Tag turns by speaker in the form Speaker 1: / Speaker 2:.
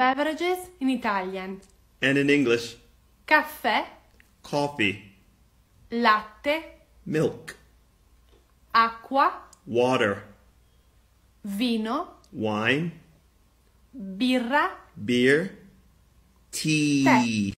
Speaker 1: Beverages in Italian.
Speaker 2: And in English. Caffè. Coffee.
Speaker 1: Latte. Milk. Acqua. Water. Vino. Wine. Birra.
Speaker 2: Beer. Tea. Tè.